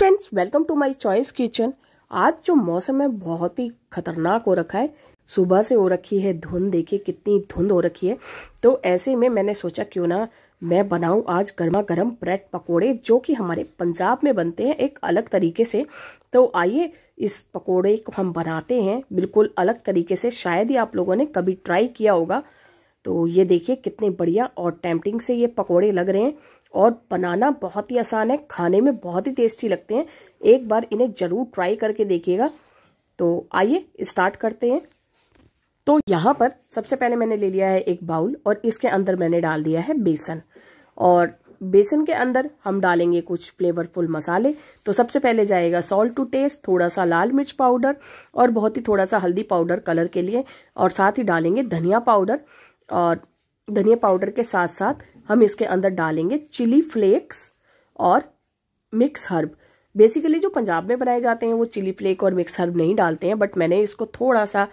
friends welcome to my choice kitchen आज जो मौसम है बहुत ही खतरनाक हो रखा है सुबह से हो रखी है धुंध देखिए कितनी धुंध हो रखी है तो ऐसे में मैंने सोचा क्यों ना मैं बनाऊं आज गर्मा गर्म ब्रेड पकोड़े जो कि हमारे पंजाब में बनते हैं एक अलग तरीके से तो आइए इस पकोड़े को हम बनाते हैं बिल्कुल अलग तरीके से शायद ही आप लोगों ने कभी ट्राई किया होगा तो ये देखिए कितने बढ़िया और टेम्पटिंग से ये पकोड़े लग रहे हैं और बनाना बहुत ही आसान है खाने में बहुत ही टेस्टी लगते हैं एक बार इन्हें ज़रूर ट्राई करके देखिएगा तो आइए स्टार्ट करते हैं तो यहाँ पर सबसे पहले मैंने ले लिया है एक बाउल और इसके अंदर मैंने डाल दिया है बेसन और बेसन के अंदर हम डालेंगे कुछ फ्लेवरफुल मसाले तो सबसे पहले जाएगा सॉल्ट टू टेस्ट थोड़ा सा लाल मिर्च पाउडर और बहुत ही थोड़ा सा हल्दी पाउडर कलर के लिए और साथ ही डालेंगे धनिया पाउडर और धनिया पाउडर के साथ साथ हम इसके अंदर डालेंगे चिली फ्लेक्स और मिक्स हर्ब बेसिकली जो पंजाब में बनाए जाते हैं वो चिली फ्लेक और मिक्स हर्ब नहीं डालते हैं बट मैंने इसको थोड़ा सा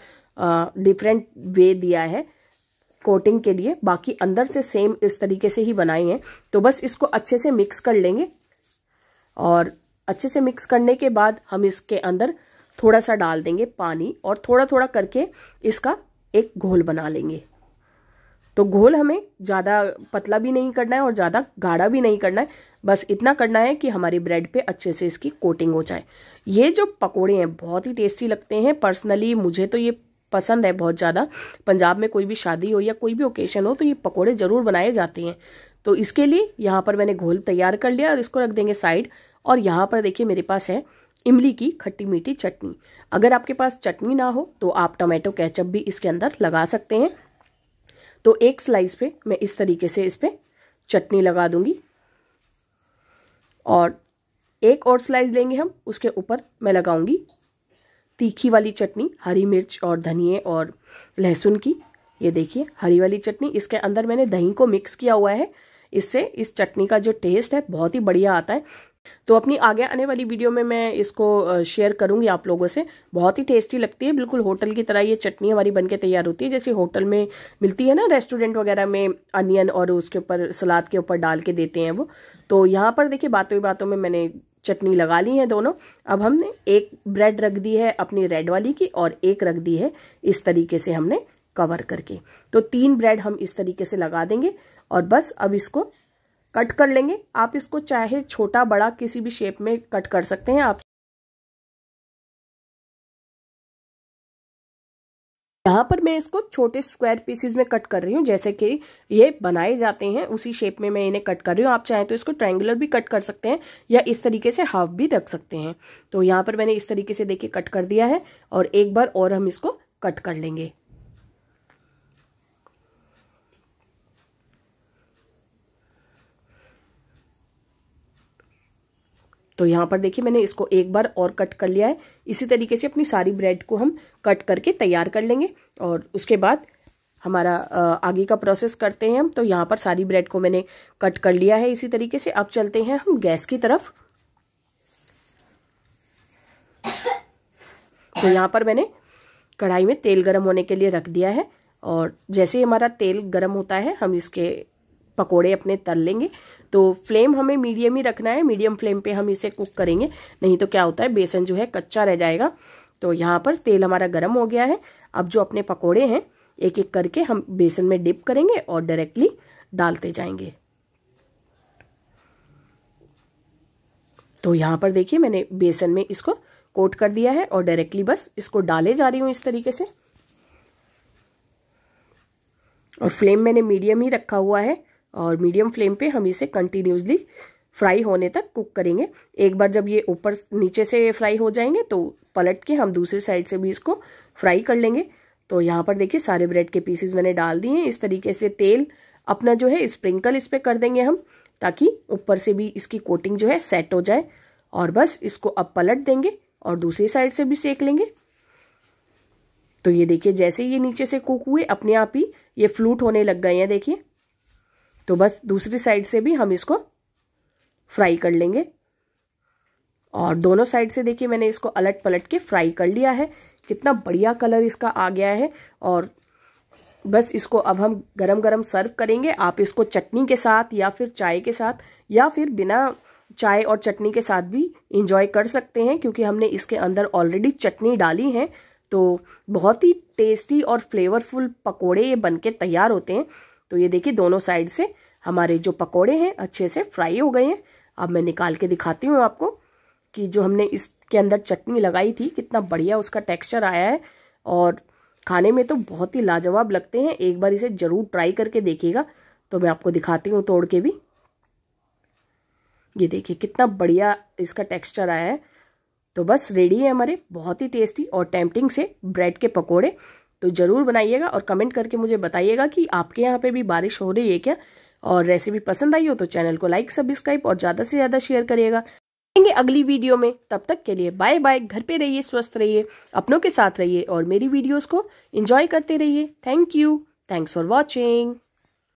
डिफरेंट वे दिया है कोटिंग के लिए बाकी अंदर से सेम इस तरीके से ही बनाए हैं तो बस इसको अच्छे से मिक्स कर लेंगे और अच्छे से मिक्स करने के बाद हम इसके अंदर थोड़ा सा डाल देंगे पानी और थोड़ा थोड़ा करके इसका एक घोल बना लेंगे तो घोल हमें ज़्यादा पतला भी नहीं करना है और ज़्यादा गाढ़ा भी नहीं करना है बस इतना करना है कि हमारी ब्रेड पे अच्छे से इसकी कोटिंग हो जाए ये जो पकोड़े हैं बहुत ही टेस्टी लगते हैं पर्सनली मुझे तो ये पसंद है बहुत ज़्यादा पंजाब में कोई भी शादी हो या कोई भी ओकेशन हो तो ये पकौड़े ज़रूर बनाए जाते हैं तो इसके लिए यहाँ पर मैंने घोल तैयार कर लिया और इसको रख देंगे साइड और यहाँ पर देखिए मेरे पास है इमली की खट्टी मीठी चटनी अगर आपके पास चटनी ना हो तो आप टमाटो केचप भी इसके अंदर लगा सकते हैं तो एक स्लाइस पे मैं इस तरीके से इस पर चटनी लगा दूंगी और एक और स्लाइस लेंगे हम उसके ऊपर मैं लगाऊंगी तीखी वाली चटनी हरी मिर्च और धनिए और लहसुन की ये देखिए हरी वाली चटनी इसके अंदर मैंने दही को मिक्स किया हुआ है इससे इस चटनी का जो टेस्ट है बहुत ही बढ़िया आता है तो अपनी आगे आने वाली वीडियो में मैं इसको शेयर करूंगी आप लोगों से बहुत ही टेस्टी लगती है बिल्कुल होटल की तरह ये चटनी हमारी बन तैयार होती है जैसे होटल में मिलती है ना रेस्टोरेंट वगैरह में अनियन और उसके ऊपर सलाद के ऊपर डाल के देते हैं वो तो यहाँ पर देखिए बातों बातों में मैंने चटनी लगा ली है दोनों अब हमने एक ब्रेड रख दी है अपनी रेड वाली की और एक रख दी है इस तरीके से हमने कवर करके तो तीन ब्रेड हम इस तरीके से लगा देंगे और बस अब इसको कट कर लेंगे आप इसको चाहे छोटा बड़ा किसी भी शेप में कट कर सकते हैं आप यहाँ पर मैं इसको छोटे स्क्वायर पीसेज में कट कर रही हूँ जैसे कि ये बनाए जाते हैं उसी शेप में मैं इन्हें कट कर रही हूँ आप चाहें तो इसको ट्रायंगुलर भी कट कर सकते हैं या इस तरीके से हाफ भी रख सकते हैं तो यहाँ पर मैंने इस तरीके से देखिए कट कर दिया है और एक बार और हम इसको कट कर लेंगे तो यहाँ पर देखिए मैंने इसको एक बार और कट कर लिया है इसी तरीके से अपनी सारी ब्रेड को हम कट करके तैयार कर लेंगे और उसके बाद हमारा आगे का प्रोसेस करते हैं हम तो यहाँ पर सारी ब्रेड को मैंने कट कर लिया है इसी तरीके से अब चलते हैं हम गैस की तरफ तो यहाँ पर मैंने कढ़ाई में तेल गर्म होने के लिए रख दिया है और जैसे ही हमारा तेल गर्म होता है हम इसके पकोड़े अपने तल लेंगे तो फ्लेम हमें मीडियम ही रखना है मीडियम फ्लेम पे हम इसे कुक करेंगे नहीं तो क्या होता है बेसन जो है कच्चा रह जाएगा तो यहाँ पर तेल हमारा गर्म हो गया है अब जो अपने पकोड़े हैं एक एक करके हम बेसन में डिप करेंगे और डायरेक्टली डालते जाएंगे तो यहाँ पर देखिए मैंने बेसन में इसको कोट कर दिया है और डायरेक्टली बस इसको डाले जा रही हूँ इस तरीके से और फ्लेम मैंने मीडियम ही रखा हुआ है और मीडियम फ्लेम पे हम इसे कंटिन्यूसली फ्राई होने तक कुक करेंगे एक बार जब ये ऊपर नीचे से फ्राई हो जाएंगे तो पलट के हम दूसरी साइड से भी इसको फ्राई कर लेंगे तो यहाँ पर देखिए सारे ब्रेड के पीसेस मैंने डाल दिए हैं इस तरीके से तेल अपना जो है स्प्रिंकल इस पर कर देंगे हम ताकि ऊपर से भी इसकी कोटिंग जो है सेट हो जाए और बस इसको अब पलट देंगे और दूसरी साइड से भी सेक लेंगे तो ये देखिए जैसे ये नीचे से कुक हुए अपने आप ही ये फ्लूट होने लग गए हैं देखिए तो बस दूसरी साइड से भी हम इसको फ्राई कर लेंगे और दोनों साइड से देखिए मैंने इसको अलट पलट के फ्राई कर लिया है कितना बढ़िया कलर इसका आ गया है और बस इसको अब हम गरम गरम सर्व करेंगे आप इसको चटनी के साथ या फिर चाय के साथ या फिर बिना चाय और चटनी के साथ भी इंजॉय कर सकते हैं क्योंकि हमने इसके अंदर ऑलरेडी चटनी डाली है तो बहुत ही टेस्टी और फ्लेवरफुल पकोड़े ये बन तैयार होते हैं तो ये देखिए दोनों साइड से हमारे जो पकोड़े हैं अच्छे से फ्राई हो गए हैं अब मैं निकाल के दिखाती हूँ आपको कि जो हमने इसके अंदर चटनी लगाई थी कितना बढ़िया उसका टेक्स्चर आया है और खाने में तो बहुत ही लाजवाब लगते हैं एक बार इसे ज़रूर ट्राई करके देखिएगा तो मैं आपको दिखाती हूँ तोड़ के भी ये देखिए कितना बढ़िया इसका टेक्स्चर आया है तो बस रेडी है हमारे बहुत ही टेस्टी और टेम्पटिंग से ब्रेड के पकोड़े तो ज़रूर बनाइएगा और कमेंट करके मुझे बताइएगा कि आपके यहाँ पे भी बारिश हो रही है क्या और रेसिपी पसंद आई हो तो चैनल को लाइक सब्सक्राइब और ज़्यादा से ज़्यादा शेयर करिएगा मिलेंगे अगली वीडियो में तब तक के लिए बाय बाय घर पे रहिए स्वस्थ रहिए अपनों के साथ रहिए और मेरी वीडियोस को एंजॉय करते रहिए thank you thanks for watching